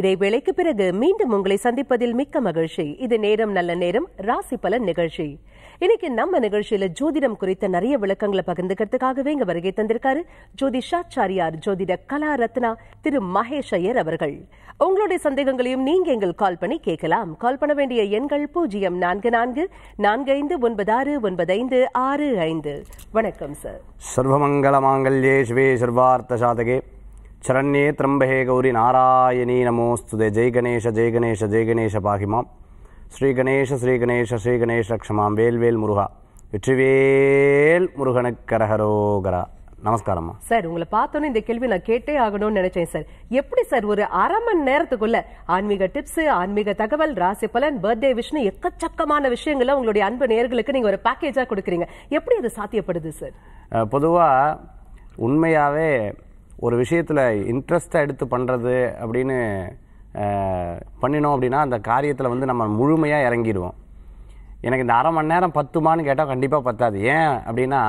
இடைவேளைக்கு பிறகு மீண்டும் உங்களை சந்திப்பதில் மிக்க மகிழ்ச்சி இது நேரம் நல்ல நேரம் ராசி பலன் நிகழ்ச்சி இன்னைக்கு நம்ம நிகழ்ச்சியில ஜோதிடம் குறித்த நிறைய விளக்கங்களை பகிர்ந்துக்கிறதுக்காகவே இங்க வருகை தந்திருக்காரு ஜோதிஷாச்சாரியார் ஜோதிட கலா ரத்னா திரு மகேஷ் ஐயர் அவர்கள் உங்களுடைய சந்தேகங்களையும் நீங்க எங்கள் கால் பண்ணி கேட்கலாம் கால் பண்ண வேண்டிய எண்கள் பூஜ்ஜியம் நான்கு நான்கு நான்கு ஐந்து ஒன்பது ஆறு ஒன்பது ஐந்து ஆறு ஐந்து வணக்கம் சார் சர்வமங்கல மாங்கல்யே சிவே சர்வார்த்த சாதகே சரண்யே ತ್ರಂಬಹೇ கௌரி ನಾರಾಯಣೀ ನಮೋಸ್ತುದೆ ಜೈ ಗಣೇಶ ಜೈ ಗಣೇಶ ಜೈ ಗಣೇಶ ಪಾಹಿಮಾಂ ஸ்ரீ கணேஷ ஸ்ரீ கணேஷ ஸ்ரீ கணேஷ க்ஷமாம் வேல்வேல் முருகா வெற்றிவேல் முருகனுக்கரகரோகரா நமஸ்காரம்மா சார் உங்களை பார்த்தோன்னே இந்த கேள்வி நான் கேட்டே ஆகணும்னு நினைச்சேன் சார் எப்படி சார் ஒரு அரை மணி நேரத்துக்குள்ள ஆன்மீக டிப்ஸ் ஆன்மீக தகவல் ராசி பலன் பர்த்டே விஷ்ணு எக்கச்சக்கமான விஷயங்கள உங்களுடைய அன்பு நேர்களுக்கு நீங்க ஒரு பேக்கேஜா கொடுக்குறீங்க எப்படி அது சாத்தியப்படுது சார் பொதுவா உண்மையாவே ஒரு விஷயத்தில் இன்ட்ரெஸ்ட்டாக எடுத்து பண்ணுறது அப்படின்னு பண்ணினோம் அப்படின்னா அந்த காரியத்தில் வந்து நம்ம முழுமையாக இறங்கிடுவோம் எனக்கு இந்த அரை மணி நேரம் பத்துமான்னு கேட்டால் கண்டிப்பாக பத்தாது ஏன் அப்படின்னா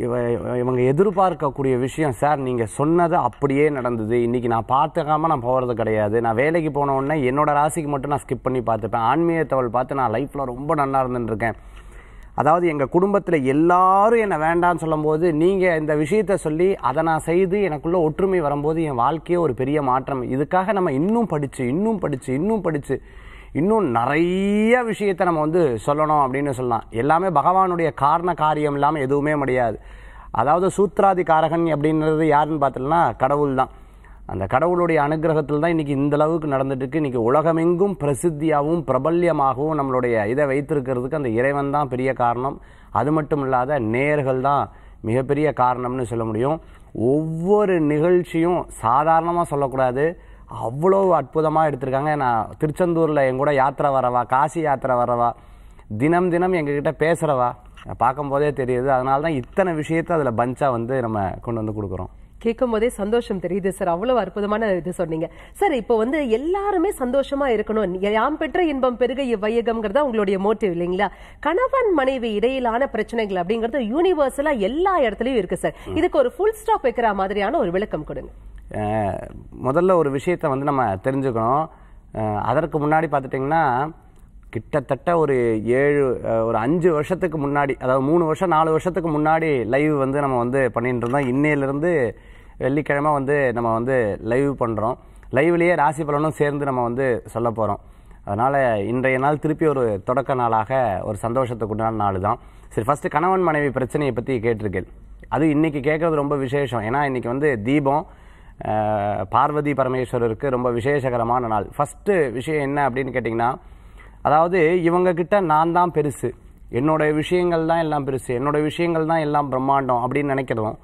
இவ இவங்க எதிர்பார்க்கக்கூடிய விஷயம் சார் நீங்கள் சொன்னது அப்படியே நடந்தது இன்றைக்கி நான் பார்த்துக்காமல் நான் போகிறது கிடையாது நான் வேலைக்கு போன உடனே என்னோடய ராசிக்கு மட்டும் நான் ஸ்கிப் பண்ணி பார்த்துப்பேன் ஆன்மீக தவள் பார்த்து நான் லைஃப்பில் ரொம்ப நல்லா இருந்துட்டுருக்கேன் அதாவது எங்கள் குடும்பத்தில் எல்லாரும் என்னை வேண்டான்னு சொல்லும்போது நீங்கள் இந்த விஷயத்த சொல்லி அதை நான் செய்து எனக்குள்ளே ஒற்றுமை வரும்போது என் வாழ்க்கையே ஒரு பெரிய மாற்றம் இதுக்காக நம்ம இன்னும் படித்து இன்னும் படித்து இன்னும் படித்து இன்னும் நிறைய விஷயத்தை நம்ம வந்து சொல்லணும் அப்படின்னு சொல்லலாம் எல்லாமே பகவானுடைய காரண காரியம் இல்லாமல் எதுவுமே முடியாது அதாவது சூத்ராதிகாரகன் அப்படின்றது யாருன்னு பார்த்தோம்னா கடவுள் தான் அந்த கடவுளுடைய அனுகிரகத்தில் தான் இன்றைக்கி இந்த அளவுக்கு நடந்துட்டுருக்கு இன்றைக்கி உலகமெங்கும் பிரசித்தியாகவும் பிரபல்யமாகவும் நம்மளுடைய இதை வைத்திருக்கிறதுக்கு அந்த இறைவன் தான் பெரிய காரணம் அது மட்டும் இல்லாத நேர்கள் தான் மிகப்பெரிய காரணம்னு சொல்ல முடியும் ஒவ்வொரு நிகழ்ச்சியும் சாதாரணமாக சொல்லக்கூடாது அவ்வளோ அற்புதமாக எடுத்திருக்காங்க நான் திருச்செந்தூரில் என் கூட யாத்திரை வரவா காசி யாத்திரை வரவா தினம் தினம் எங்ககிட்ட பேசுகிறவா பார்க்கும்போதே தெரியுது அதனால தான் இத்தனை விஷயத்தை அதில் பஞ்சாக வந்து நம்ம கொண்டு வந்து கொடுக்குறோம் கேட்கும் போதே சந்தோஷம் தெரியுது சார் அவ்வளவு அற்புதமான இது சொன்னீங்க சார் இப்போ வந்து எல்லாருமே சந்தோஷமா இருக்கணும் யாம் பெற்ற இன்பம் பெருக இவ்வையகம்ங்கிறதா உங்களுடைய மோட்டிவ் இல்லைங்களா கணவன் மனைவி இடையிலான பிரச்சனைகள் அப்படிங்கிறது யூனிவர்சலா எல்லா இடத்துலயும் இருக்கு சார் இதுக்கு ஒரு ஃபுல் ஸ்டாப் வைக்கிற மாதிரியான ஒரு விளக்கம் கொடுங்க முதல்ல ஒரு விஷயத்த வந்து நம்ம தெரிஞ்சுக்கணும் அதற்கு முன்னாடி பார்த்துட்டிங்கன்னா கிட்டத்தட்ட ஒரு ஏழு ஒரு அஞ்சு வருஷத்துக்கு முன்னாடி அதாவது மூணு வருஷம் நாலு வருஷத்துக்கு முன்னாடி லைவ் வந்து நம்ம வந்து பண்ணிட்டு இருந்தோம் இன்னையிலேருந்து வெள்ளிக்கிழமை வந்து நம்ம வந்து லைவ் பண்ணுறோம் லைவ்லேயே ராசி பலனும் சேர்ந்து நம்ம வந்து சொல்ல போகிறோம் அதனால் இன்றைய நாள் திருப்பி ஒரு தொடக்க நாளாக ஒரு சந்தோஷத்துக்கு உண்டான நாள் தான் சரி ஃபஸ்ட்டு கணவன் மனைவி பிரச்சனையை பற்றி கேட்டிருக்கேன் அது இன்றைக்கி கேட்குறது ரொம்ப விசேஷம் ஏன்னா இன்றைக்கி வந்து தீபம் பார்வதி பரமேஸ்வரருக்கு ரொம்ப விசேஷகரமான நாள் ஃபஸ்ட்டு விஷயம் என்ன அப்படின்னு கேட்டிங்கன்னா அதாவது இவங்கக்கிட்ட நான் தான் பெருசு என்னோடய விஷயங்கள் தான் எல்லாம் பெருசு என்னோடய விஷயங்கள் தான் எல்லாம் பிரம்மாண்டம் அப்படின்னு நினைக்கிறோம்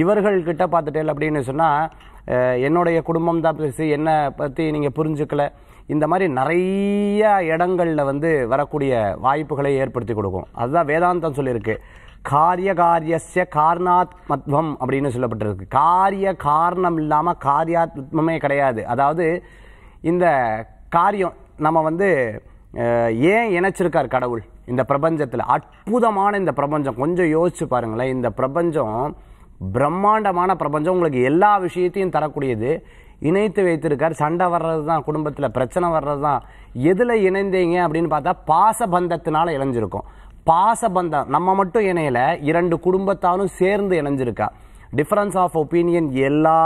இவர்கள் கிட்ட பார்த்துட்டேல் அப்படின்னு சொன்னால் என்னுடைய குடும்பம் தான் பேசி என்னை பற்றி நீங்கள் புரிஞ்சுக்கல இந்த மாதிரி நிறைய இடங்களில் வந்து வரக்கூடிய வாய்ப்புகளை ஏற்படுத்தி கொடுக்கும் அதுதான் வேதாந்தம் சொல்லியிருக்கு காரிய காரியசிய காரணாத்மத்வம் அப்படின்னு சொல்லப்பட்டிருக்கு காரிய காரணம் இல்லாமல் காரியாத்மே கிடையாது அதாவது இந்த காரியம் நம்ம வந்து ஏன் இணைச்சிருக்கார் கடவுள் இந்த பிரபஞ்சத்தில் அற்புதமான இந்த பிரபஞ்சம் கொஞ்சம் யோசிச்சு பாருங்களேன் இந்த பிரபஞ்சம் பிரம்மாண்டமான பிரபஞ்சம் உங்களுக்கு எல்லா விஷயத்தையும் தரக்கூடியது இணைத்து வைத்திருக்கார் சண்டை வர்றது தான் குடும்பத்தில் பிரச்சனை வர்றது தான் எதில் இணைந்தீங்க அப்படின்னு பார்த்தா பாசபந்தத்தினால் இணைஞ்சிருக்கும் பாசபந்தம் நம்ம மட்டும் இணையலை இரண்டு குடும்பத்தாலும் சேர்ந்து இணைஞ்சிருக்கா டிஃப்ரென்ஸ் ஆஃப் ஒப்பீனியன் எல்லா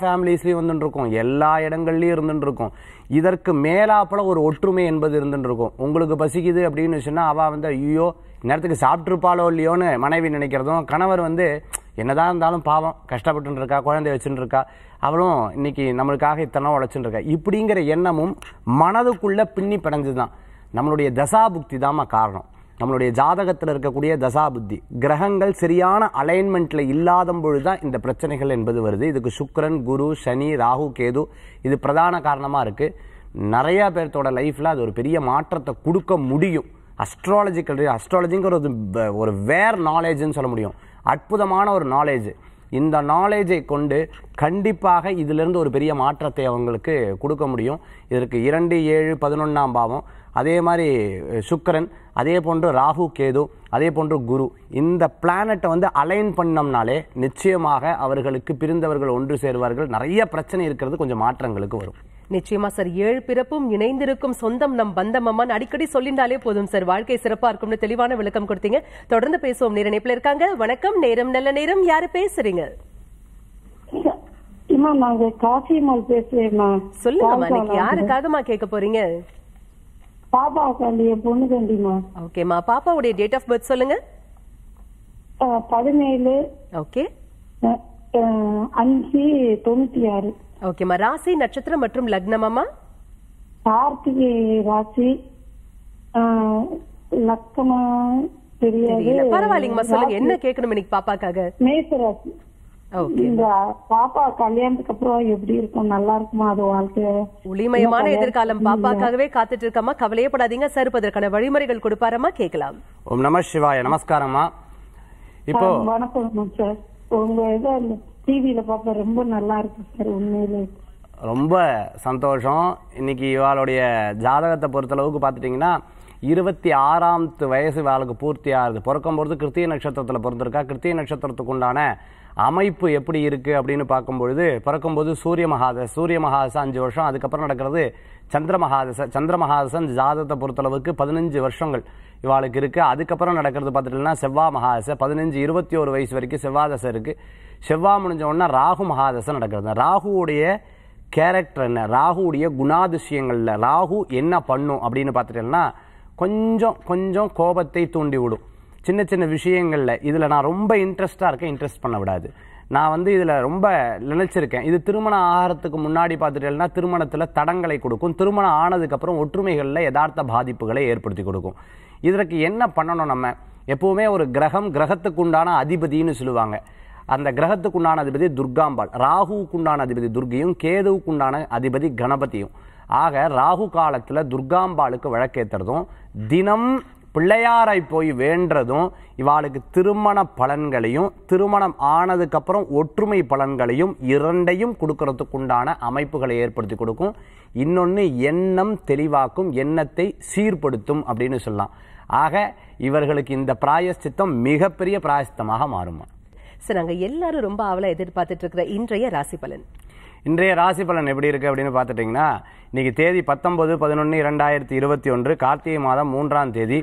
ஃபேமிலிஸ்லையும் வந்துட்டுருக்கும் எல்லா இடங்கள்லையும் இருந்துட்டுருக்கும் இதற்கு மேலாப்பில் ஒரு ஒற்றுமை என்பது இருந்துட்டுருக்கும் உங்களுக்கு பசிக்குது அப்படின்னு சொன்னால் அவள் வந்து ஐயோ நேரத்துக்கு சாப்பிட்ருப்பாளோ இல்லையோன்னு மனைவி நினைக்கிறதும் கணவர் வந்து என்னதான் இருந்தாலும் பாவம் கஷ்டப்பட்டு இருக்கா குழந்தைய வச்சுட்டு இருக்கா அவளும் இன்னைக்கு நம்மளுக்காக இத்தனை உழைச்சுட்டு இருக்கா இப்படிங்கிற எண்ணமும் மனதுக்குள்ளே பின்னி பிணைஞ்சு தான் நம்மளுடைய தசா புக்தி காரணம் நம்மளுடைய ஜாதகத்தில் இருக்கக்கூடிய தசா புத்தி கிரகங்கள் சரியான அலைன்மெண்ட்டில் இல்லாத பொழுது தான் இந்த பிரச்சனைகள் என்பது வருது இதுக்கு சுக்கரன் குரு சனி ராகு கேது இது பிரதான காரணமாக இருக்குது நிறையா பேர்த்தோட லைஃப்பில் அது ஒரு பெரிய மாற்றத்தை கொடுக்க முடியும் அஸ்ட்ராலஜிக்கல் அஸ்ட்ராலஜிங்கிற ஒரு வேர் நாலேஜ்னு சொல்ல முடியும் அற்புதமான ஒரு நாலேஜ் இந்த நாலேஜை கொண்டு கண்டிப்பாக இதிலிருந்து ஒரு பெரிய மாற்றத்தை அவங்களுக்கு கொடுக்க முடியும் இதற்கு இரண்டு ஏழு பதினொன்றாம் பாவம் அதே மாதிரி சுக்கரன் அதே போன்று ராகு கேது அதே போன்று குரு இந்த பிளானட்டை வந்து அலைன் பண்ணோம்னாலே நிச்சயமாக அவர்களுக்கு பிரிந்தவர்கள் ஒன்று சேருவார்கள் நிறைய பிரச்சனை இருக்கிறது கொஞ்சம் மாற்றங்களுக்கு வரும் நிச்சயமா சார் ஏழு பிறப்பும் இணைந்திருக்கும் சொந்தம் நம் பந்தமம்மான் அடிக்கடி சொல்லிண்டாலே போதும் சார் வாழ்க்கை சிறப்பா இருக்கும்னு தெளிவான விளக்கம் கொடுத்தீங்க தொடர்ந்து பேசுவோம் நேர இணைப்புல இருக்காங்க வணக்கம் நேரம் நல்ல நேரம் யாரு பேசுறீங்க சொல்லுங்கம்மா யாருக்காகமா போறீங்க ஓகேம்மா டேட் ஆஃப் பர்த் சொல்லுங்க பதினேழு ஓகே தொண்ணூத்தி ஆறு ஓகேம்மா ராசி நட்சத்திரம் மற்றும் கார்த்திகை ராசி லக்னமா பரவாயில்லைங்கம்மா சொல்லுங்க என்ன கேட்கணும் இன்னைக்கு பாப்பாக்காக மேசராசி பாப்பா கல்யாணத்துக்கு அப்புறம் எப்படி இருக்கும் நல்லா இருக்குமா எதிர்காலம் பாப்பாக்காகவே காத்துட்டு வழிமுறைகள் நமஸ்காரம்மா இப்போ டிவியில ரொம்ப நல்லா இருக்கு சார் உண்மையிலே ரொம்ப சந்தோஷம் இன்னைக்கு இவாளுடைய ஜாதகத்தை பொறுத்தளவுக்கு பார்த்துட்டிங்கன்னா இருபத்தி ஆறாம் வயசு இவாளுக்கு பூர்த்தியாகுது இருக்குது பிறக்கும் பொழுது கிருத்திய நட்சத்திரத்தில் பிறந்திருக்கா கிருத்திய நட்சத்திரத்துக்கு உண்டான அமைப்பு எப்படி இருக்குது அப்படின்னு பார்க்கும்பொழுது பிறக்கும்போது சூரிய மகாதசை சூரிய மகாதசை அஞ்சு வருஷம் அதுக்கப்புறம் நடக்கிறது சந்திரமகாதச சந்திரமகாதசன் ஜாதத்தை பொறுத்தளவுக்கு பதினஞ்சு வருஷங்கள் இவாளுக்கு இருக்குது அதுக்கப்புறம் நடக்கிறது பார்த்துட்டோம்னா செவ்வா மகாதசை பதினஞ்சு இருபத்தி ஒரு வயசு வரைக்கும் செவ்வாதசை இருக்குது செவ்வா முடிஞ்ச ராகு மகாதசை நடக்கிறது ராகுவுடைய கேரக்டர் என்ன ராகுவுடைய குணாதிசயங்களில் ராகு என்ன பண்ணும் அப்படின்னு பார்த்துட்டோம்னா கொஞ்சம் கொஞ்சம் கோபத்தை தூண்டி விடும் சின்ன சின்ன விஷயங்களில் இதில் நான் ரொம்ப இன்ட்ரெஸ்ட்டாக இருக்கேன் இன்ட்ரெஸ்ட் பண்ண விடாது நான் வந்து இதில் ரொம்ப நினைச்சிருக்கேன் இது திருமணம் ஆகிறதுக்கு முன்னாடி பார்த்துட்டேன்னா திருமணத்தில் தடங்களை கொடுக்கும் திருமணம் ஆனதுக்கப்புறம் ஒற்றுமைகளில் யதார்த்த பாதிப்புகளை ஏற்படுத்தி கொடுக்கும் இதற்கு என்ன பண்ணணும் நம்ம எப்போவுமே ஒரு கிரகம் கிரகத்துக்குண்டான அதிபதினு சொல்லுவாங்க அந்த கிரகத்துக்குண்டான அதிபதி துர்காம்பாள் ராகுவுக்குண்டான அதிபதி துர்கையும் கேதுவுக்குண்டான அதிபதி கணபதியும் ஆக ராகு காலத்தில் துர்காம்பாளுக்கு வழக்கேற்றுறதும் தினம் பிள்ளையாரை போய் வேண்டதும் இவாளுக்கு திருமண பலன்களையும் திருமணம் ஆனதுக்கப்புறம் ஒற்றுமை பலன்களையும் இரண்டையும் கொடுக்கறதுக்குண்டான அமைப்புகளை ஏற்படுத்தி கொடுக்கும் இன்னொன்று எண்ணம் தெளிவாக்கும் எண்ணத்தை சீர்படுத்தும் அப்படின்னு சொல்லலாம் ஆக இவர்களுக்கு இந்த பிராயஸ்தித்தம் மிகப்பெரிய பிராயஸ்தமாக மாறுமா சார் நாங்கள் எல்லாரும் ரொம்ப அவளை எதிர்பார்த்துட்டு இருக்கிற இன்றைய ராசி பலன் இன்றைய ராசி பலன் எப்படி இருக்குது அப்படின்னு பார்த்துட்டிங்கன்னா இன்றைக்கி தேதி பத்தொம்பது பதினொன்று இரண்டாயிரத்தி இருபத்தி ஒன்று கார்த்திகை மாதம் மூன்றாம் தேதி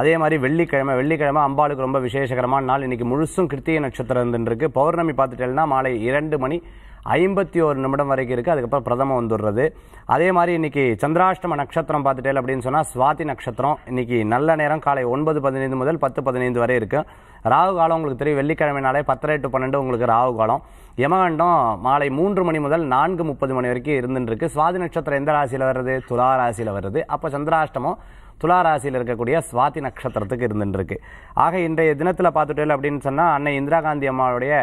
அதே மாதிரி வெள்ளிக்கிழமை வெள்ளிக்கிழமை அம்பாளுக்கு ரொம்ப விசேஷகரமான நாள் இன்றைக்கி முழுசும் கிருத்திய நட்சத்திரம் இருந்துருக்கு பௌர்ணமி பார்த்துட்டேன்னா மாலை இரண்டு மணி ஐம்பத்தி ஒரு நிமிடம் வரைக்கும் இருக்குது அதுக்கப்புறம் பிரதமம் வந்துடுறது அதே மாதிரி இன்றைக்கி சந்திராஷ்டம நட்சத்திரம் பார்த்துட்டேல் அப்படின்னு சொன்னால் சுவாதி நட்சத்திரம் இன்றைக்கி நல்ல நேரம் காலை ஒன்பது பதினைந்து முதல் பத்து பதினைந்து வரை இருக்கும் ராகு காலம் உங்களுக்கு தெரியும் வெள்ளிக்கிழமைனாலே பத்தரை டு பன்னெண்டு உங்களுக்கு ராகு காலம் யமகண்டம் மாலை மூன்று மணி முதல் நான்கு முப்பது மணி வரைக்கும் இருந்துருக்கு சுவாதி நட்சத்திரம் எந்த ராசியில் வருது துலா ராசியில் வருது அப்போ சந்திராஷ்டமம் துளாராசியில் இருக்கக்கூடிய சுவாதி நட்சத்திரத்துக்கு இருந்துருக்கு ஆக இன்றைய தினத்தில் பார்த்துட்டேன் அப்படின்னு சொன்னால் அன்னை இந்திரா காந்தி அம்மாவுடைய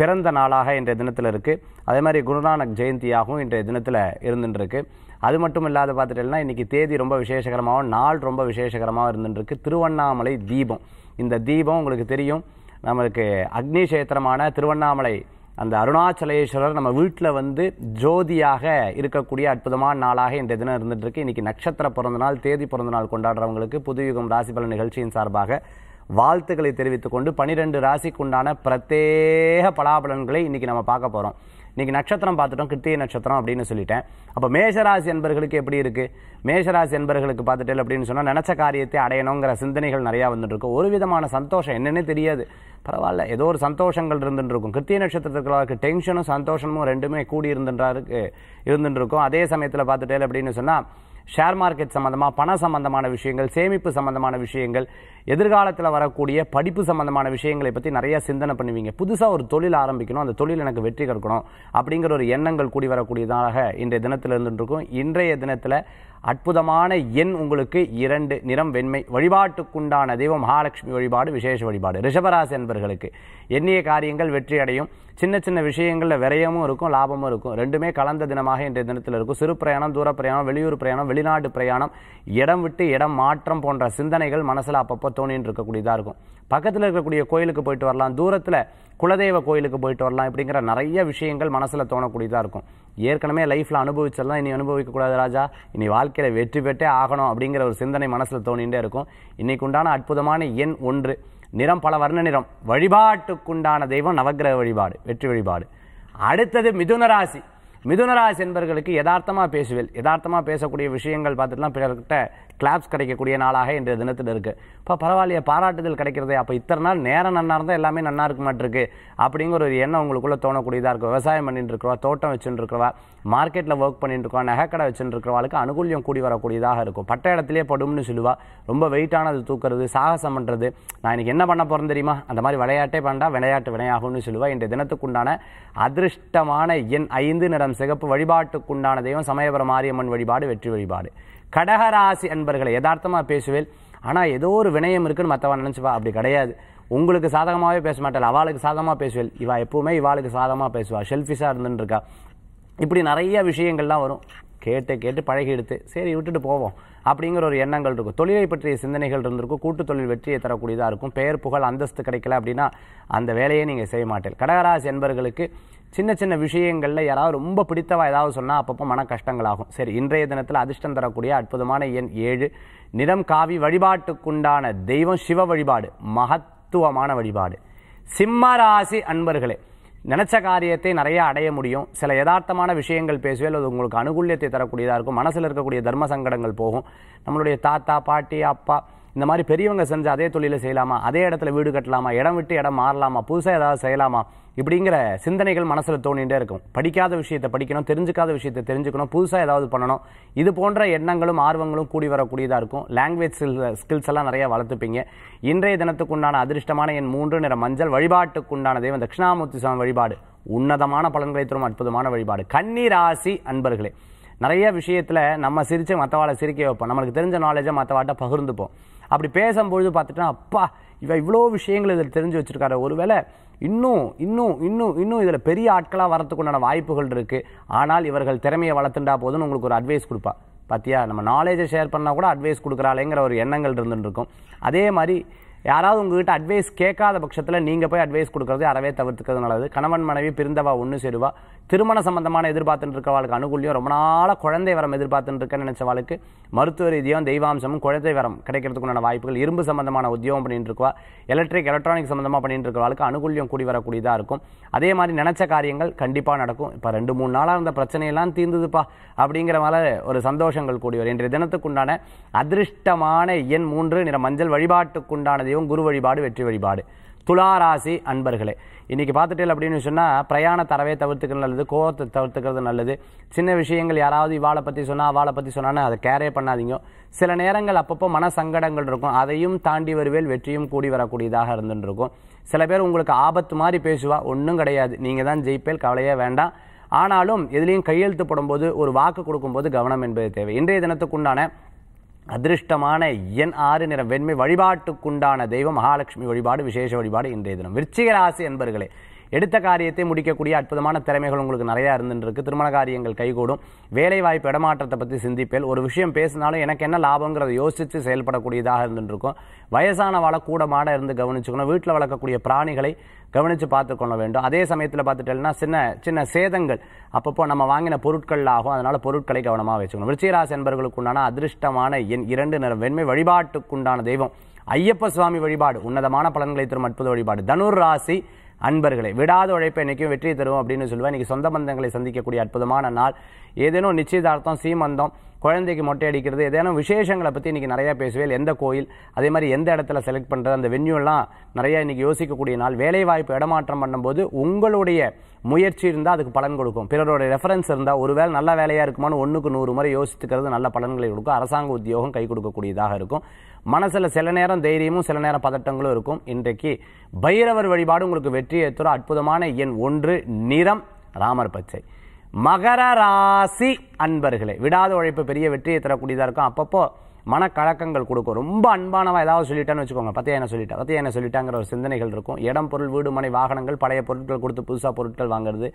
பிறந்த நாளாக இன்றைய தினத்தில் இருக்குது அதே மாதிரி குருநானக் ஜெயந்தியாகவும் இன்றைய தினத்தில் இருந்துருக்கு அது மட்டும் இல்லாத பார்த்துட்டேன்னா இன்றைக்கி தேதி ரொம்ப விசேஷகரமாகவும் நாள் ரொம்ப விசேஷகரமாகவும் இருந்துட்டுருக்கு திருவண்ணாமலை தீபம் இந்த தீபம் உங்களுக்கு தெரியும் நம்மளுக்கு அக்னி சேத்திரமான திருவண்ணாமலை அந்த அருணாச்சலேஸ்வரர் நம்ம வீட்டில் வந்து ஜோதியாக இருக்கக்கூடிய அற்புதமான நாளாக இந்த தினம் இருந்துகிட்ருக்கு இன்றைக்கி நட்சத்திர பிறந்த நாள் தேதி பிறந்த நாள் கொண்டாடுறவங்களுக்கு புதுயுகம் பலன் நிகழ்ச்சியின் சார்பாக வாழ்த்துக்களை தெரிவித்துக்கொண்டு பனிரெண்டு ராசிக்குண்டான பிரத்யேக பலாபலன்களை இன்றைக்கி நம்ம பார்க்க போகிறோம் இன்றைக்கி நட்சத்திரம் பார்த்துட்டோம் கிருத்திகை நட்சத்திரம் அப்படின்னு சொல்லிட்டேன் அப்போ மேஷராசி என்பர்களுக்கு எப்படி இருக்குது மேஷராசி என்பர்களுக்கு பார்த்துட்டு அப்படின்னு சொன்னால் நினச்ச காரியத்தை அடையணுங்கிற சிந்தனைகள் நிறையா வந்துட்டுருக்கும் ஒரு விதமான சந்தோஷம் என்னென்னே தெரியாது பரவாயில்ல ஏதோ ஒரு சந்தோஷங்கள் இருந்துட்டு இருக்கும் கிருத்திய நட்சத்திரத்துக்களுக்கு டென்ஷனும் சந்தோஷமும் ரெண்டுமே கூடி இருந்துன்றா இருக்கு இருந்துட்டு இருக்கும் அதே சமயத்தில் பார்த்துட்டே அப்படின்னு சொன்னால் ஷேர் மார்க்கெட் சம்மந்தமாக பண சம்மந்தமான விஷயங்கள் சேமிப்பு சம்மந்தமான விஷயங்கள் எதிர்காலத்தில் வரக்கூடிய படிப்பு சம்மந்தமான விஷயங்களை பற்றி நிறைய சிந்தனை பண்ணுவீங்க புதுசாக ஒரு தொழில் ஆரம்பிக்கணும் அந்த தொழில் எனக்கு வெற்றி கிடைக்கணும் அப்படிங்கிற ஒரு எண்ணங்கள் கூடி வரக்கூடியதாக இன்றைய தினத்தில் இருந்துருக்கும் இன்றைய தினத்தில் அற்புதமான எண் உங்களுக்கு இரண்டு நிறம் வெண்மை வழிபாட்டுக்குண்டான தெய்வம் மகாலட்சுமி வழிபாடு விசேஷ வழிபாடு ரிஷபராசி என்பர்களுக்கு எண்ணிய காரியங்கள் வெற்றி அடையும் சின்ன சின்ன விஷயங்களில் விரயமும் இருக்கும் லாபமும் இருக்கும் ரெண்டுமே கலந்த தினமாக இன்றைய தினத்தில் இருக்கும் சிறு பிரயாணம் தூர பிரயாணம் வெளியூர் பிரயாணம் வெளிநாட்டு பிரயாணம் இடம் விட்டு இடம் மாற்றம் போன்ற சிந்தனைகள் மனசில் அப்பப்போ தோணின்னு இருக்கக்கூடியதாக இருக்கும் பக்கத்தில் இருக்கக்கூடிய கோயிலுக்கு போயிட்டு வரலாம் தூரத்தில் குலதெய்வ கோயிலுக்கு போயிட்டு வரலாம் இப்படிங்கிற நிறைய விஷயங்கள் மனசில் தோணக்கூடியதாக இருக்கும் ஏற்கனவே லைஃப்பில் அனுபவிச்சதெல்லாம் இனி அனுபவிக்கக்கூடாது ராஜா இனி வாழ்க்கையில் வெற்றி பெற்றே ஆகணும் அப்படிங்கிற ஒரு சிந்தனை மனசில் தோணிகிட்டே இருக்கும் இன்றைக்கு உண்டான அற்புதமான எண் ஒன்று நிறம் பல வர்ண நிறம் வழிபாட்டுக்குண்டான தெய்வம் நவகிரக வழிபாடு வெற்றி வழிபாடு அடுத்தது மிதுன ராசி மிதுனராசி என்பவர்களுக்கு யதார்த்தமாக பேசுவேல் யதார்த்தமாக பேசக்கூடிய விஷயங்கள் பார்த்துட்டுலாம் பிறர்கிட்ட கிளாப்ஸ் கிடைக்கக்கூடிய நாளாக இன்றைய தினத்தில் இருக்குது இப்போ பரவாயில்லையே பாராட்டுதல் கிடைக்கிறதே அப்போ இத்தனை நாள் நேரம் நன்னா இருந்தால் எல்லாமே நல்லா இருக்க மாட்டிருக்கு அப்படிங்கிற ஒரு எண்ணம் உங்களுக்குள்ளே தோணக்கூடியதாக இருக்கும் விவசாயம் பண்ணிட்டு இருக்கிறவா தோட்டம் வச்சுட்டு இருக்கிறவா மார்க்கெட்டில் ஒர்க் பண்ணிட்டு இருக்கவா நகைக்கடை வச்சுட்டு இருக்கிறவாளுக்கு அனுகூலியம் கூடி வரக்கூடியதாக இருக்கும் பட்ட இடத்துலேயே படும்னு சொல்லுவா ரொம்ப வெயிட்டானது தூக்குறது சாகசம் பண்ணுறது நான் இன்னைக்கு என்ன பண்ண போகிறேன் தெரியுமா அந்த மாதிரி விளையாட்டே பண்ணா விளையாட்டு வினையாகும்னு சொல்லுவா இன்றைய தினத்துக்குண்டான அதிர்ஷ்டமான எண் ஐந்து நிறம் சிகப்பு வழிபாட்டுக்குண்டான தெய்வம் சமயபுரம் மாரியம்மன் வழிபாடு வெற்றி வழிபாடு கடகராசி அன்பர்களை யதார்த்தமாக பேசுவேன் ஆனால் ஏதோ ஒரு வினயம் இருக்குன்னு மற்றவன் நினச்சிப்பா அப்படி கிடையாது உங்களுக்கு சாதகமாகவே பேச மாட்டாள் அவளுக்கு சாதகமாக பேசுவேன் இவா எப்பவுமே இவாளுக்கு சாதகமாக பேசுவாள் ஷெல்ஃபிஷாக இருந்துருக்கா இப்படி நிறைய விஷயங்கள்லாம் வரும் கேட்டு கேட்டு பழகி எடுத்து சரி விட்டுட்டு போவோம் அப்படிங்கிற ஒரு எண்ணங்கள் இருக்கும் தொழிலை பற்றிய சிந்தனைகள் இருந்திருக்கும் கூட்டு தொழில் வெற்றியை தரக்கூடியதாக இருக்கும் பெயர் புகழ் அந்தஸ்து கிடைக்கல அப்படின்னா அந்த வேலையை நீங்கள் செய்ய மாட்டேன் கடகராசி என்பர்களுக்கு சின்ன சின்ன விஷயங்களில் யாராவது ரொம்ப பிடித்தவா ஏதாவது சொன்னால் அப்பப்போ மன கஷ்டங்களாகும் சரி இன்றைய தினத்தில் அதிர்ஷ்டம் தரக்கூடிய அற்புதமான எண் ஏழு நிறம் காவி வழிபாட்டுக்குண்டான தெய்வம் சிவ வழிபாடு மகத்துவமான வழிபாடு சிம்ம ராசி அன்பர்களே நினச்ச காரியத்தை நிறைய அடைய முடியும் சில யதார்த்தமான விஷயங்கள் பேசுவேல் அது உங்களுக்கு அனுகூல்யத்தை தரக்கூடியதாக இருக்கும் மனசில் இருக்கக்கூடிய தர்ம சங்கடங்கள் போகும் நம்மளுடைய தாத்தா பாட்டி அப்பா இந்த மாதிரி பெரியவங்க செஞ்சு அதே தொழிலை செய்யலாமா அதே இடத்துல வீடு கட்டலாமா இடம் விட்டு இடம் மாறலாமா புதுசாக ஏதாவது செய்யலாமா இப்படிங்கிற சிந்தனைகள் மனசில் தோணிகிட்டே இருக்கும் படிக்காத விஷயத்தை படிக்கணும் தெரிஞ்சுக்காத விஷயத்தை தெரிஞ்சுக்கணும் புதுசாக ஏதாவது பண்ணணும் இது போன்ற எண்ணங்களும் ஆர்வங்களும் கூடி வரக்கூடியதாக இருக்கும் லாங்குவேஜ் ஸ்கில்ஸ் எல்லாம் நிறையா வளர்த்துப்பீங்க இன்றைய தினத்துக்குண்டான அதிர்ஷ்டமான என் மூன்று நிற மஞ்சள் வழிபாட்டுக்குண்டான தெய்வம் தட்சிணாமூர்த்தி சுவாமி வழிபாடு உன்னதமான பலன்களை தரும் அற்புதமான வழிபாடு கன்னிராசி அன்பர்களே நிறைய விஷயத்தில் நம்ம சிரித்து மற்றவாளை சிரிக்க வைப்போம் நம்மளுக்கு தெரிஞ்ச நாலேஜை மற்றவாட்ட பகிர்ந்துப்போம் அப்படி பேசும்பொழுது பார்த்துட்டா அப்பா இவ இவ்வளோ விஷயங்கள் இதில் தெரிஞ்சு வச்சுருக்காரு ஒருவேளை இன்னும் இன்னும் இன்னும் இன்னும் இதில் பெரிய ஆட்களாக வரத்துக்குண்டான வாய்ப்புகள் இருக்குது ஆனால் இவர்கள் திறமையை வளர்த்துண்டா போதுன்னு உங்களுக்கு ஒரு அட்வைஸ் கொடுப்பா பார்த்தியா நம்ம நாலேஜை ஷேர் பண்ணால் கூட அட்வைஸ் கொடுக்குறாளேங்கிற ஒரு எண்ணங்கள் இருந்துருக்கும் அதே மாதிரி யாராவது உங்ககிட்ட அட்வைஸ் கேட்காத பட்சத்தில் நீங்கள் போய் அட்வைஸ் கொடுக்குறது அறவே தவிர்த்துக்கிறது நல்லது கணவன் மனைவி பிரிந்தவா ஒன்று சேருவா திருமண சம்பந்தமான எதிர்பார்த்துட்டு இருக்க வாழ்க்கை அனுகூலியம் ரொம்ப நாளாக குழந்தை வரம் எதிர்பார்த்துட்டு இருக்கேன்னு நினச்ச வாழ்க்கை மருத்துவ ரீதியும் தெய்வாம்சமும் குழந்தை வரம் கிடைக்கிறதுக்குண்டான வாய்ப்புகள் இரும்பு சம்பந்தமான உத்தியோகம் பண்ணிட்டு இருக்கா எலக்ட்ரிக் எலக்ட்ரானிக் சம்பந்தமாக பண்ணிட்டு இருக்க வாழ்க்கை அனுகூலியம் கூடி வரக்கூடியதாக இருக்கும் அதே மாதிரி நினச்ச காரியங்கள் கண்டிப்பாக நடக்கும் இப்போ ரெண்டு மூணு நாளாக இருந்த பிரச்சனையெல்லாம் தீர்ந்துதுப்பா அப்படிங்கிற மாதிரி ஒரு சந்தோஷங்கள் கூடி வரும் இன்றைய தினத்துக்குண்டான அதிர்ஷ்டமான எண் மூன்று நிற மஞ்சள் வழிபாட்டுக்குண்டான தெய்வம் குரு வழிபாடு வெற்றி வழிபாடு துளாராசி அன்பர்களே இன்றைக்கி பார்த்துட்டேன் அப்படின்னு சொன்னால் பிரயாண தரவே தவிர்த்துக்கிறது நல்லது கோவத்தை தவிர்த்துக்கிறது நல்லது சின்ன விஷயங்கள் யாராவது இவாளை பற்றி சொன்னால் அவளை பற்றி சொன்னான்னு அதை கேரே பண்ணாதீங்க சில நேரங்கள் அப்பப்போ மன சங்கடங்கள் இருக்கும் அதையும் தாண்டி வருவேல் வெற்றியும் கூடி வரக்கூடியதாக இருந்துருக்கும் சில பேர் உங்களுக்கு ஆபத்து மாதிரி பேசுவா ஒன்றும் கிடையாது நீங்கள் தான் ஜெயிப்பேல் கவலையே வேண்டாம் ஆனாலும் எதுலேயும் கையெழுத்து போடும்போது ஒரு வாக்கு கொடுக்கும்போது கவனம் என்பது தேவை இன்றைய தினத்துக்குண்டான அதிருஷ்டமான என் ஆறு நிறம் வெண்மை வழிபாட்டுக்குண்டான தெய்வம் மகாலட்சுமி வழிபாடு விசேஷ வழிபாடு இன்றைய தினம் விருச்சிக ராசி என்பர்களே எடுத்த காரியத்தை முடிக்கக்கூடிய அற்புதமான திறமைகள் உங்களுக்கு நிறையா இருந்துருக்கு திருமண காரியங்கள் கைகூடும் வேலைவாய்ப்பு இடமாற்றத்தை பற்றி சிந்திப்பேல் ஒரு விஷயம் பேசினாலும் எனக்கு என்ன லாபங்கிறத யோசித்து செயல்படக்கூடியதாக இருந்துருக்கும் வயசான கூட மாட இருந்து கவனிச்சுக்கணும் வீட்டில் வளர்க்கக்கூடிய பிராணிகளை கவனித்து பார்த்துக்கொள்ள வேண்டும் அதே சமயத்தில் பார்த்துட்டேன்னா சின்ன சின்ன சேதங்கள் அப்பப்போ நம்ம வாங்கின பொருட்கள் ஆகும் அதனால் பொருட்களை கவனமாக வச்சுக்கணும் விருச்சிகராசி என்பர்களுக்கு உண்டான அதிர்ஷ்டமான என் இரண்டு நிறம் வெண்மை வழிபாட்டுக்குண்டான தெய்வம் ஐயப்ப சுவாமி வழிபாடு உன்னதமான பலன்களை தரும் அற்புத வழிபாடு தனுர் ராசி அன்பர்களை விடாத உழைப்பை என்றைக்கும் வெற்றி தரும் அப்படின்னு சொல்லுவேன் இன்றைக்கி சொந்த பந்தங்களை சந்திக்கக்கூடிய அற்புதமான நாள் ஏதேனும் நிச்சயதார்த்தம் சீமந்தம் குழந்தைக்கு மொட்டை அடிக்கிறது ஏதேனும் விசேஷங்களை பற்றி இன்றைக்கி நிறையா பேசுவேன் எந்த கோயில் அதே மாதிரி எந்த இடத்துல செலக்ட் பண்ணுறது அந்த வென்யூலாம் நிறையா இன்றைக்கி யோசிக்கக்கூடிய நாள் வேலைவாய்ப்பு இடமாற்றம் பண்ணும்போது உங்களுடைய முயற்சி இருந்தால் அதுக்கு பலன் கொடுக்கும் பிறருடைய ரெஃபரன்ஸ் இருந்தால் ஒரு வேலை நல்ல வேலையாக இருக்குமானு ஒன்றுக்கு நூறு முறை யோசித்துக்கிறது நல்ல பலன்களை கொடுக்கும் அரசாங்க உத்தியோகம் கை கொடுக்கக்கூடியதாக இருக்கும் மனசில் சில நேரம் தைரியமும் சில நேரம் பதட்டங்களும் இருக்கும் இன்றைக்கு பைரவர் வழிபாடு உங்களுக்கு வெற்றியை தரும் அற்புதமான எண் ஒன்று நிறம் ராமர் பச்சை மகர ராசி அன்பர்களே விடாத உழைப்பு பெரிய வெற்றியை தரக்கூடியதாக இருக்கும் அப்பப்போ மனக்கழக்கங்கள் கொடுக்கும் ரொம்ப அன்பானவா ஏதாவது சொல்லிட்டான்னு வச்சுக்கோங்க பத்தியா என்ன சொல்லிட்டா பத்தியா என்ன சொல்லிட்டாங்கிற ஒரு சிந்தனைகள் இருக்கும் இடம் பொருள் வீடு மனை வாகனங்கள் பழைய பொருட்கள் கொடுத்து புதுசாக பொருட்கள் வாங்குறது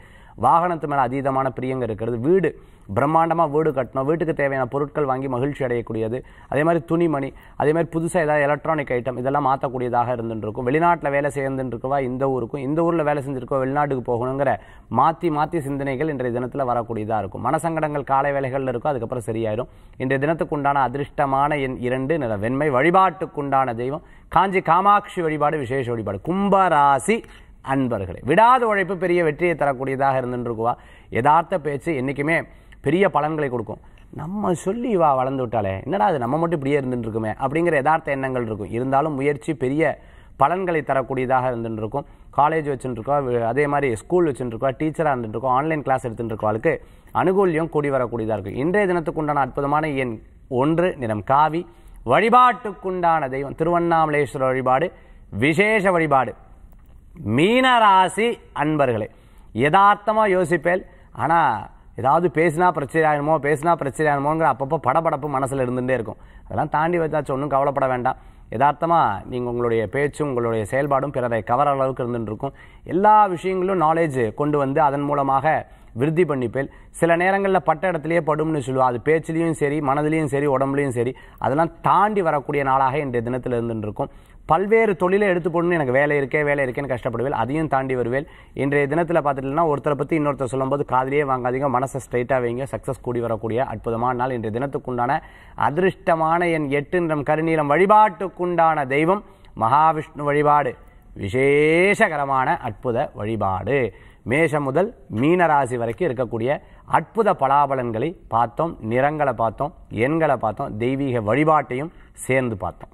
வாகனத்து மேலே அதீதமான பிரியங்க இருக்கிறது வீடு பிரம்மாண்டமாக வீடு கட்டணும் வீட்டுக்கு தேவையான பொருட்கள் வாங்கி மகிழ்ச்சி அடையக்கூடியது அதே மாதிரி துணிமணி அதே மாதிரி புதுசாக ஏதாவது எலக்ட்ரானிக் ஐட்டம் இதெல்லாம் மாற்றக்கூடியதாக இருந்துருக்கும் வெளிநாட்டில் வேலை செய்யந்துருக்கவா இந்த ஊருக்கும் இந்த ஊரில் வேலை செஞ்சுருக்கோ வெளிநாட்டுக்கு போகணுங்கிற மாற்றி மாற்றி சிந்தனைகள் இன்றைய தினத்தில் வரக்கூடியதாக இருக்கும் மனசங்கடங்கள் காலை வேலைகளில் இருக்கும் அதுக்கப்புறம் சரியாயிடும் இன்றைய தினத்துக்கு உண்டான அதிர்ஷ்டமாக பிரபலமான என் இரண்டு நல்ல வெண்மை வழிபாட்டுக்குண்டான தெய்வம் காஞ்சி காமாட்சி வழிபாடு விசேஷ வழிபாடு கும்பராசி அன்பர்களே விடாத உழைப்பு பெரிய வெற்றியை தரக்கூடியதாக இருந்துருக்குவா யதார்த்த பேச்சு என்றைக்குமே பெரிய பலன்களை கொடுக்கும் நம்ம சொல்லி வா வளர்ந்து விட்டாலே என்னடா அது நம்ம மட்டும் இப்படியே இருந்துட்டுருக்குமே அப்படிங்கிற யதார்த்த எண்ணங்கள் இருக்கும் இருந்தாலும் முயற்சி பெரிய பலன்களை தரக்கூடியதாக இருந்துருக்கும் காலேஜ் வச்சுட்டுருக்கோம் அதே மாதிரி ஸ்கூல் வச்சுருக்கோம் டீச்சராக இருந்துட்டுருக்கோம் ஆன்லைன் கிளாஸ் எடுத்துகிட்டு இருக்கோம் அனுகூல்யம் கூடி வரக்கூடியதாக இருக்கும் இன்றைய தினத்துக்கு உண்டான அற்புதமான என் ஒன்று நிறம் காவி வழிபாட்டுக்குண்டான தெய்வம் திருவண்ணாமலேஸ்வரர் வழிபாடு விசேஷ வழிபாடு மீனராசி அன்பர்களே யதார்த்தமாக யோசிப்பேல் ஆனால் ஏதாவது பேசினா பிரச்சனை ஆகணுமோ பேசினா பிரச்சனை ஆகணுமோங்கிற அப்பப்போ படப்படப்பு மனசில் இருந்துகிட்டே இருக்கும் அதெல்லாம் தாண்டி வச்சாச்சும் ஒன்றும் கவலைப்பட வேண்டாம் யதார்த்தமாக நீங்கள் உங்களுடைய பேச்சும் உங்களுடைய செயல்பாடும் பிறரை கவர அளவுக்கு இருந்துகிட்டு இருக்கும் எல்லா விஷயங்களும் நாலேஜ் கொண்டு வந்து அதன் மூலமாக விருத்தி பண்ணிப்பேல் சில நேரங்களில் பட்ட இடத்துலையே படும்னு சொல்லுவோம் அது பேச்சிலையும் சரி மனதிலையும் சரி உடம்புலையும் சரி அதெல்லாம் தாண்டி வரக்கூடிய நாளாக இன்றைய தினத்தில் இருந்துருக்கும் பல்வேறு தொழிலை எடுத்து போடணும்னு எனக்கு வேலை இருக்கே வேலை இருக்கேன்னு கஷ்டப்படுவேன் அதையும் தாண்டி வருவேன் இன்றைய தினத்தில் பார்த்துட்டுனா ஒருத்தரை பற்றி இன்னொருத்தர் சொல்லும்போது காதலியே வாங்காதீங்க மனசை ஸ்ட்ரைட்டாக வைங்க சக்ஸஸ் கூடி வரக்கூடிய அற்புதமான நாள் இன்றைய தினத்துக்குண்டான அதிர்ஷ்டமான என் எட்டு நிறம் கருநீளம் வழிபாட்டுக்குண்டான தெய்வம் மகாவிஷ்ணு வழிபாடு விசேஷகரமான அற்புத வழிபாடு மேஷம் முதல் மீன ராசி வரைக்கும் இருக்கக்கூடிய அற்புத பலாபலன்களை பார்த்தோம் நிறங்களை பார்த்தோம் எண்களை பார்த்தோம் தெய்வீக வழிபாட்டையும் சேர்ந்து பார்த்தோம்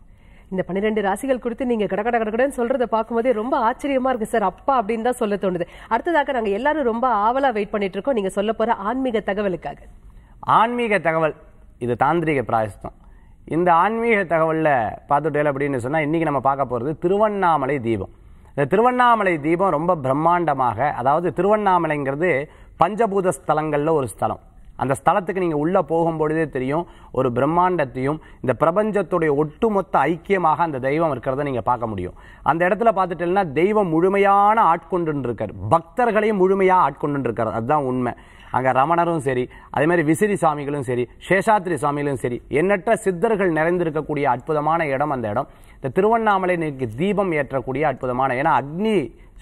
இந்த பன்னிரெண்டு ராசிகள் குறித்து நீங்க கடக்கட கடக்கடன்னு சொல்றதை பார்க்கும்போதே ரொம்ப ஆச்சரியமா இருக்கு சார் அப்பா அப்படின்னு தான் சொல்ல தோணுது அடுத்ததாக நாங்க எல்லாரும் ரொம்ப ஆவலா வெயிட் பண்ணிட்டு இருக்கோம் நீங்க சொல்ல போற ஆன்மீக தகவலுக்காக ஆன்மீக தகவல் இது தாந்திரிக பிராயசம் இந்த ஆன்மீக தகவலில் பார்த்துட்டேல அப்படின்னு சொன்னால் இன்றைக்கி நம்ம பார்க்க போகிறது திருவண்ணாமலை தீபம் திருவண்ணாமலை தீபம் ரொம்ப பிரம்மாண்டமாக அதாவது திருவண்ணாமலைங்கிறது பஞ்சபூத ஸ்தலங்களில் ஒரு ஸ்தலம் அந்த ஸ்தலத்துக்கு நீங்கள் உள்ளே போகும்பொழுதே தெரியும் ஒரு பிரம்மாண்டத்தையும் இந்த பிரபஞ்சத்துடைய ஒட்டுமொத்த ஐக்கியமாக அந்த தெய்வம் இருக்கிறத நீங்கள் பார்க்க முடியும் அந்த இடத்துல பார்த்துட்டேன்னா தெய்வம் முழுமையான ஆட்கொண்டுருக்கார் பக்தர்களையும் முழுமையாக ஆட்கொண்டுருக்கார் அதுதான் உண்மை அங்கே ரமணரும் சரி அதே மாதிரி விசிறி சாமிகளும் சரி சேஷாத்ரி சாமிகளும் சரி எண்ணற்ற சித்தர்கள் நிறைந்திருக்கக்கூடிய அற்புதமான இடம் அந்த இடம் இந்த திருவண்ணாமலை தீபம் ஏற்றக்கூடிய அற்புதமான ஏன்னா அக்னி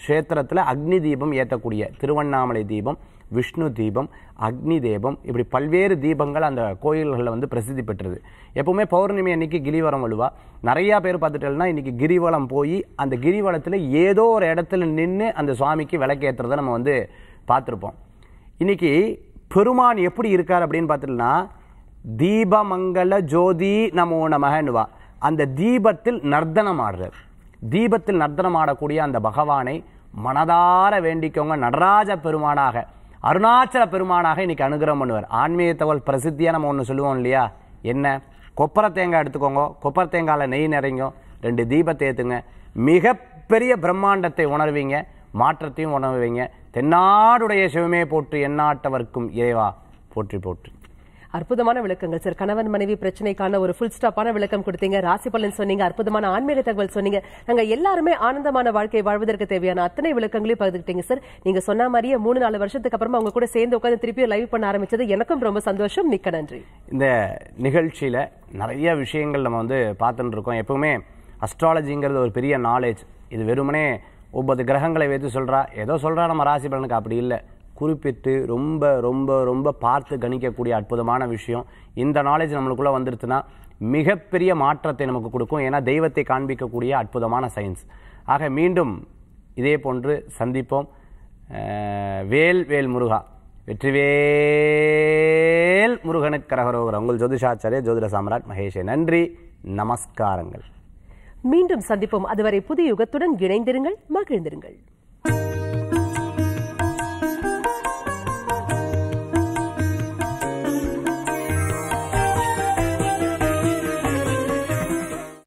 க்ஷேத்திரத்தில் அக்னி தீபம் ஏற்றக்கூடிய திருவண்ணாமலை தீபம் விஷ்ணு தீபம் அக்னி தேபம் இப்படி பல்வேறு தீபங்கள் அந்த கோயில்களில் வந்து பிரசித்தி பெற்றது எப்போவுமே பௌர்ணமி அன்னைக்கு கிரிவலம் வலுவா நிறையா பேர் பார்த்துட்டோம்னா இன்றைக்கி கிரிவலம் போய் அந்த கிரிவலத்தில் ஏதோ ஒரு இடத்துல நின்று அந்த சுவாமிக்கு விளக்கேற்றுறதை நம்ம வந்து பார்த்துருப்போம் இன்றைக்கி பெருமான் எப்படி இருக்கார் அப்படின்னு பார்த்துட்டோம்னா தீபமங்கல ஜோதி நம்ம நமகன்னுவா அந்த தீபத்தில் நர்தனம் ஆடுறார் தீபத்தில் நர்தனம் ஆடக்கூடிய அந்த பகவானை மனதார வேண்டிக்கவங்க நடராஜ பெருமானாக அருணாச்சல பெருமானாக இன்றைக்கி அனுகிரகம் பண்ணுவார் ஆன்மீக தகவல் பிரசித்தியாக நம்ம ஒன்று சொல்லுவோம் இல்லையா என்ன கொப்பரை தேங்காய் எடுத்துக்கோங்க கொப்பரை தேங்காயில் நெய் நிறைங்க ரெண்டு தீபத்தை ஏற்றுங்க மிகப்பெரிய பிரம்மாண்டத்தை உணர்வீங்க மாற்றத்தையும் உணர்வீங்க தென்னாடுடைய சிவமே போற்று எண்ணாட்டவர்க்கும் இறைவா போற்றி போற்று அற்புதமான விளக்கங்கள் சார் கணவன் மனைவி பிரச்சனைக்கான ஒரு ஃபுல் ஸ்டாப்பான விளக்கம் கொடுத்தீங்க ராசி பலன் சொன்னீங்க அற்புதமான ஆன்மீக தகவல் சொன்னீங்க நாங்க எல்லாருமே ஆனந்தமான வாழ்க்கை வாழ்வதற்கு தேவையான அத்தனை விளக்கங்களையும் பகிர்ந்துக்கிட்டீங்க சார் நீங்க சொன்ன மாதிரியே மூணு நாலு வருஷத்துக்கு அப்புறமா அவங்க கூட சேர்ந்து உட்காந்து திருப்பியும் லைவ் பண்ண ஆரம்பிச்சது எனக்கும் ரொம்ப சந்தோஷம் மிக்க நன்றி இந்த நிகழ்ச்சியில நிறைய விஷயங்கள் நம்ம வந்து பார்த்துட்டு இருக்கோம் எப்பவுமே அஸ்ட்ராலஜிங்கிறது ஒரு பெரிய நாலேஜ் இது வெறுமனே ஒன்பது கிரகங்களை வைத்து சொல்கிறா ஏதோ சொல்கிறா நம்ம ராசி பலனுக்கு அப்படி இல்லை குறிப்பிட்டு ரொம்ப ரொம்ப ரொம்ப பார்த்து கணிக்கக்கூடிய அற்புதமான விஷயம் இந்த நாலேஜ் நம்மளுக்குள்ளே வந்துருச்சுன்னா மிகப்பெரிய மாற்றத்தை நமக்கு கொடுக்கும் ஏன்னா தெய்வத்தை காண்பிக்கக்கூடிய அற்புதமான சயின்ஸ் ஆக மீண்டும் இதே போன்று சந்திப்போம் வேல் வேல் முருகா வெற்றிவேல் முருகனுக்கு கரகரோகர் உங்கள் ஜோதிஷாச்சாரிய ஜோதிட சாம்ராட் மகேஷே நன்றி நமஸ்காரங்கள் மீண்டும் சந்திப்போம் அதுவரை புதிய யுகத்துடன் இணைந்திருங்கள் மகிழ்ந்திருங்கள்